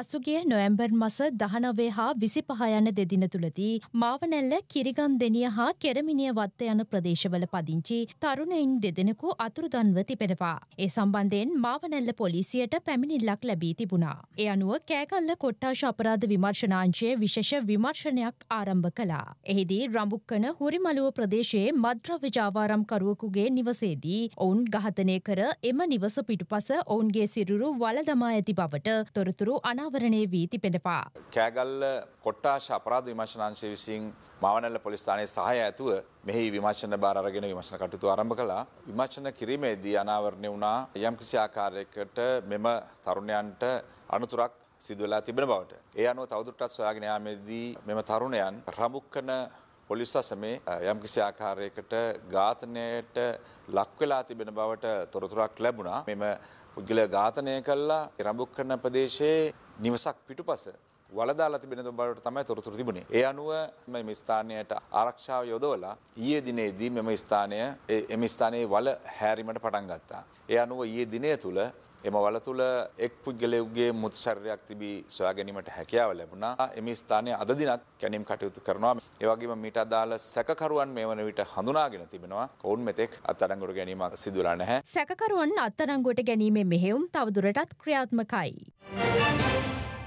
පසුගිය නොවැම්බර් මස දහනවේ හා විසි පහයන දෙදින තුළදී මාවනැල්ල කිරිගන් දෙනිය හා කෙරමිනිය වත්ත යන ප්‍රදේශවල පදිංචි තරුණයින් දෙදෙනකු අතුරුදන්ව තිබෙනවා. ඒ සම්බන්ධයෙන් මාවනැල්ල පොලිසියට පැමිණිල්ලක් ලැබී තිබුණා. එ අනුව කෑකල්ල කොට්ටාශ අපරාධ විමර්ශනාංශයේ විශෂ විමර්ශනයක් ආරම්භ කලා. එහිදී රඹුක්කන හුරිමලුව ප්‍රදේශයේ මද්‍රව්‍ය ජාවාරම්කරුවකුගේ නිවසේදී ඔවුන් ගහතනය කර එම නිවස පිටුපස ඔවුන්ගේ සිරුරු වලදමා ඇති බවට තොරතුරු අන අනාවරණය වී තිබෙනවා. කෑගල්ල කොට්ටාශ අපරාධ විමශනාංශය විසින් මවනල්ල පොලිස්ථානයේ සහය ඇතුව මෙහි විමර්ශන බාර අරගෙන විමර්ශන කටයුතු ආරම්භ කළා. විමර්ශන කිරීමේදී අනාවරණය වුණා යම්කිසි ආකාරයකට මෙම තරුණයන්ට අනුතුරක් සිදුවලා තිබෙන බවට. ඒ අනුව තවදුරටත් සොයාගෙන යාමේදී මෙම තරුණයන් රමුක්කන පොලිස් අසමේ යම්කිසි ආකාරයකට ඝාතනයට ලක්වෙලා තිබෙන බවට තොරතුරක් ලැබුණා. මෙම පුද්ගලයා ඝාතනය කළා රඹුක්කන ප්‍රදේශයේ නිවසක් පිටුපස වලදාලා තිබෙන බවට තමයි තොරතුරු තිබුණේ. ඒ අනුව මෙම ස්ථානයට ආරක්ෂාව යොදවලා ඊයේ දිනේදී මෙම ස්ථානය එම ස්ථානයේ වල හැරීමට පටන් ගත්තා. ඒ අනුව ඊයේ දිනය තුල එම වල තුල එක් පුද්ගලයෙකුගේ මృత ශරීරයක් තිබී සොයා ගැනීමට හැකියාව ලැබුණා. එම ස්ථානයේ අද දිනක් කැණීම් කටයුතු කරනවා. ඒ වගේම මීට අදාළ සැකකරුවන් මේ වන විට හඳුනාගෙන තිබෙනවා. ඔවුන් මෙතෙක් අත්අඩංගුවට ගැනීමක් සිදු වෙලා නැහැ. සැකකරුවන් අත්අඩංගුවට ගැනීමේ මෙහෙයුම් තවදුරටත් ක්‍රියාත්මකයි.